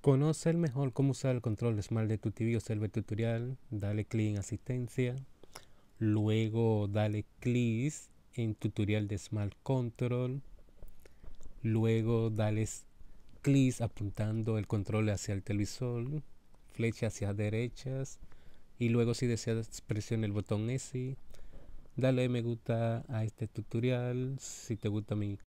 Conoce el mejor cómo usar el control Smart de tu TV, o el tutorial, dale clic en asistencia, luego dale clic en tutorial de Smart Control, luego dale clic apuntando el control hacia el televisor, flecha hacia derechas y luego si deseas presiona el botón S. Dale me gusta a este tutorial si te gusta mi